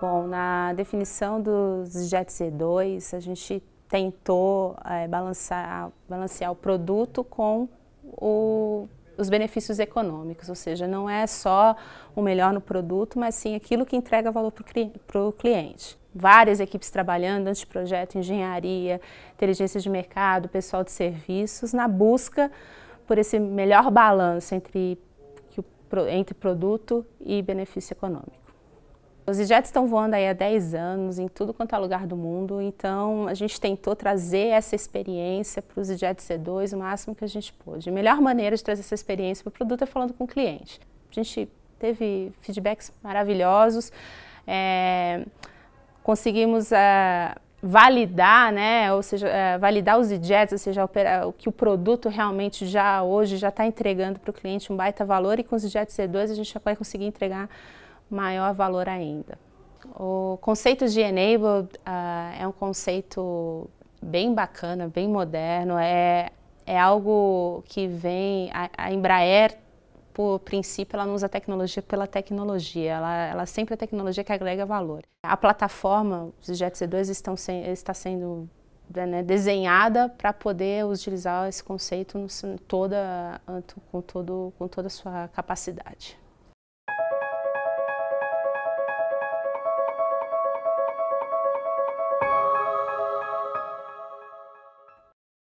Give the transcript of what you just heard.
Bom, na definição dos JET C2, a gente tentou é, balançar, balancear o produto com o, os benefícios econômicos, ou seja, não é só o melhor no produto, mas sim aquilo que entrega valor para o cliente. Várias equipes trabalhando, anteprojeto, engenharia, inteligência de mercado, pessoal de serviços, na busca por esse melhor balanço entre, entre produto e benefício econômico. Os jets estão voando aí há 10 anos em tudo quanto é lugar do mundo, então a gente tentou trazer essa experiência para os jets C2 o máximo que a gente pôde. A melhor maneira de trazer essa experiência para o produto é falando com o cliente. A gente teve feedbacks maravilhosos, é, conseguimos é, validar, né, ou seja, é, validar os jets, ou seja, o que o produto realmente já hoje já está entregando para o cliente um baita valor e com os jets C2 a gente já vai conseguir entregar maior valor ainda. O conceito de enabled uh, é um conceito bem bacana, bem moderno, é, é algo que vem. A, a, Embraer, por princípio, ela não usa tecnologia pela tecnologia, ela, ela sempre é tecnologia que agrega valor. A plataforma, os Jet C2 estão está sendo né, desenhada para poder utilizar esse conceito no, toda, com, todo, com toda a sua capacidade.